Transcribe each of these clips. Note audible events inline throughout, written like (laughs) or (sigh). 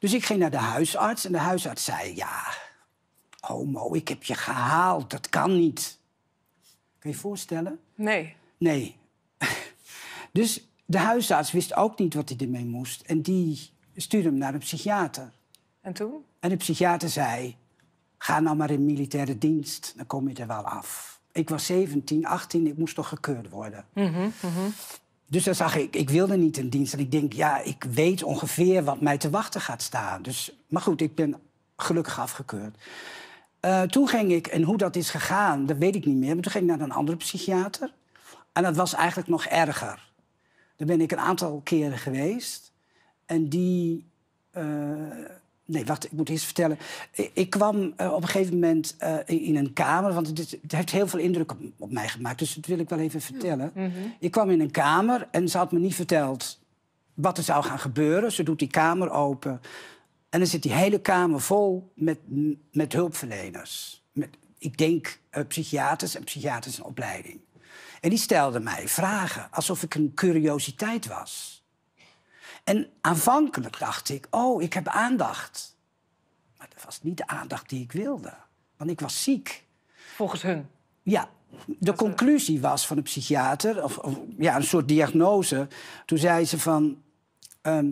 Dus ik ging naar de huisarts en de huisarts zei: Ja, homo, ik heb je gehaald. Dat kan niet. Kan je je voorstellen? Nee. Nee. (laughs) dus de huisarts wist ook niet wat hij ermee moest. En die stuurde hem naar een psychiater. En toen? En de psychiater zei: Ga nou maar in militaire dienst, dan kom je er wel af. Ik was 17, 18, ik moest toch gekeurd worden. Mm -hmm, dus dan zag ik, ik wilde niet een dienst. En ik denk, ja, ik weet ongeveer wat mij te wachten gaat staan. Dus, maar goed, ik ben gelukkig afgekeurd. Eh, toen ging ik, en hoe dat is gegaan, dat weet ik niet meer. Maar toen ging ik naar een andere psychiater. En dat was eigenlijk nog erger. Daar ben ik een aantal keren geweest. En die, eh, Nee, wacht, ik moet eerst vertellen. Ik kwam eh, op een gegeven moment eh, in een kamer, want het, heeft heel veel indruk op, mij gemaakt, dus dat wil ik wel even vertellen. Mhm. Ik kwam in een kamer en ze had me niet verteld wat er zou gaan gebeuren. Ze doet die kamer open en dan zit die hele kamer vol met, met hulpverleners. Met, ik denk uh, psychiaters en psychiaters in opleiding. En die stelden mij vragen alsof ik een curiositeit was. En aanvankelijk dacht ik, oh, ik heb aandacht. Maar dat was niet de aandacht die ik wilde, want ik was ziek. Volgens hun? Ja. De conclusie was van een psychiater, of, ja, een soort diagnose. Toen zei ze van, ehm,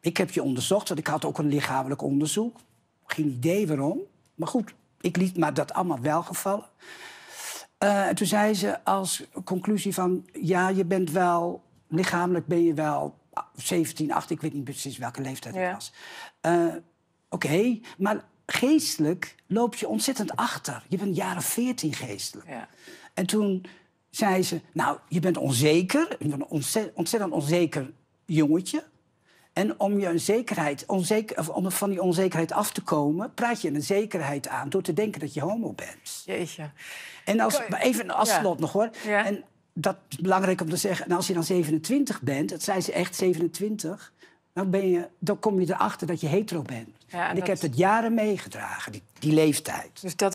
ik heb je onderzocht, want ik had ook een lichamelijk onderzoek. Geen idee waarom. Maar goed, ik liet maar dat allemaal wel gevallen. Eh, toen zei ze als conclusie van... ja, je bent wel... lichamelijk ben je wel 17, 8, ik weet niet precies welke leeftijd het was. Eh, oké, maar geestelijk loop je ontzettend achter. Je bent jaren 14 geestelijk. Ja. En toen zei ze, nou, je bent onzeker, een ontzettend onzeker jongetje. En om, je zekerheid, onzeker, of om van die onzekerheid af te komen, praat je een zekerheid aan door te denken dat je homo bent. Jeetje. En als, even als slot nog hoor. En dat is belangrijk om te zeggen. En als je dan 27 bent, dat zijn ze echt 27, dan, ben je, dan kom je erachter dat je hetero bent. Ja, en, ik heb dat jaren meegedragen, die, die leeftijd. Dus dat